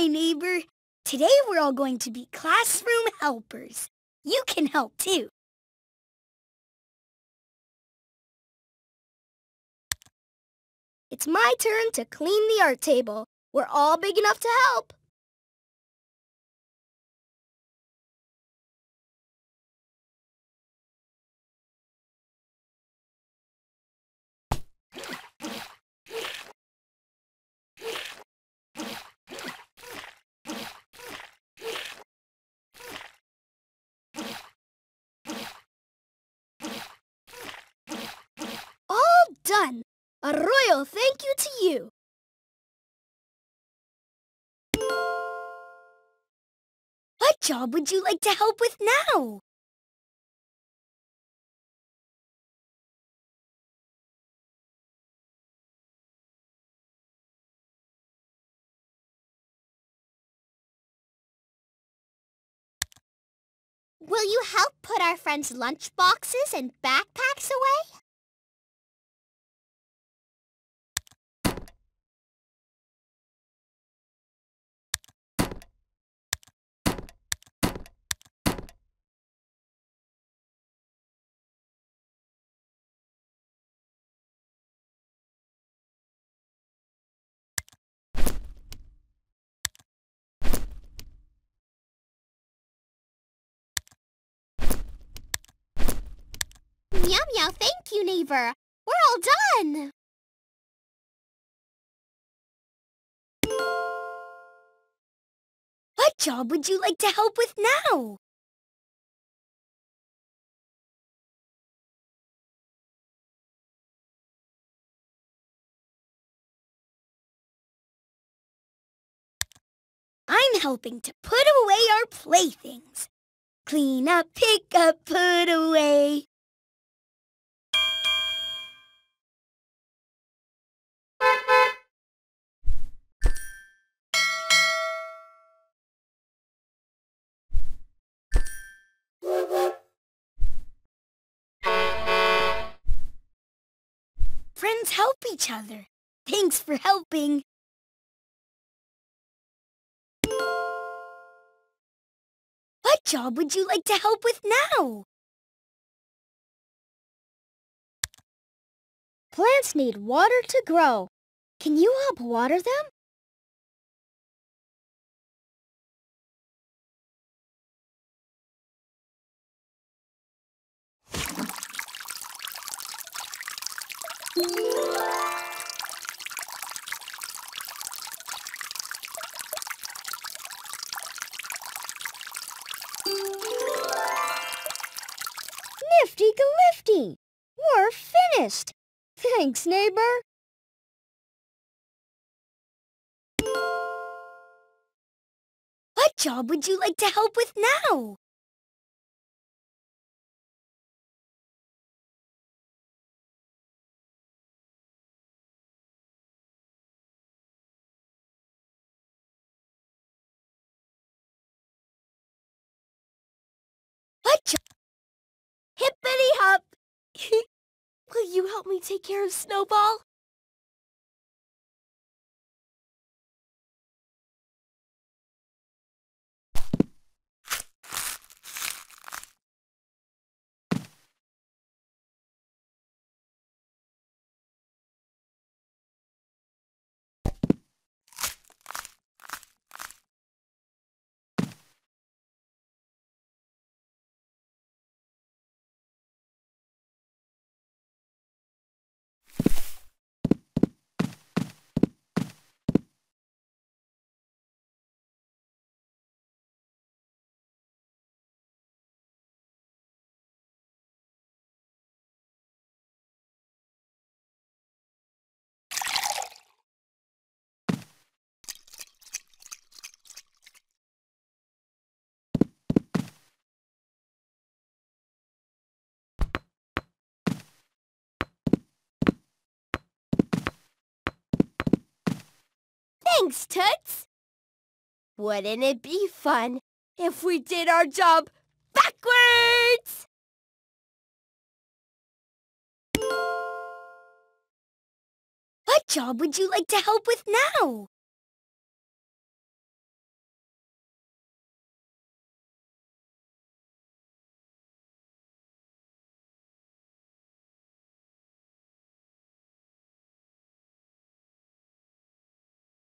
Hi, neighbor. Today we're all going to be classroom helpers. You can help too. It's my turn to clean the art table. We're all big enough to help. A royal thank you to you. What job would you like to help with now? Will you help put our friends' lunchboxes and backpacks away? Meow meow, thank you, neighbor. We're all done. What job would you like to help with now? I'm helping to put away our playthings. Clean up, pick up, put away. Friends help each other. Thanks for helping. What job would you like to help with now? Plants need water to grow. Can you help water them? Nifty-galifty! We're finished! Thanks, neighbor. What job would you like to help with now? you help me take care of Snowball? Thanks, Toots. Wouldn't it be fun if we did our job backwards? What job would you like to help with now?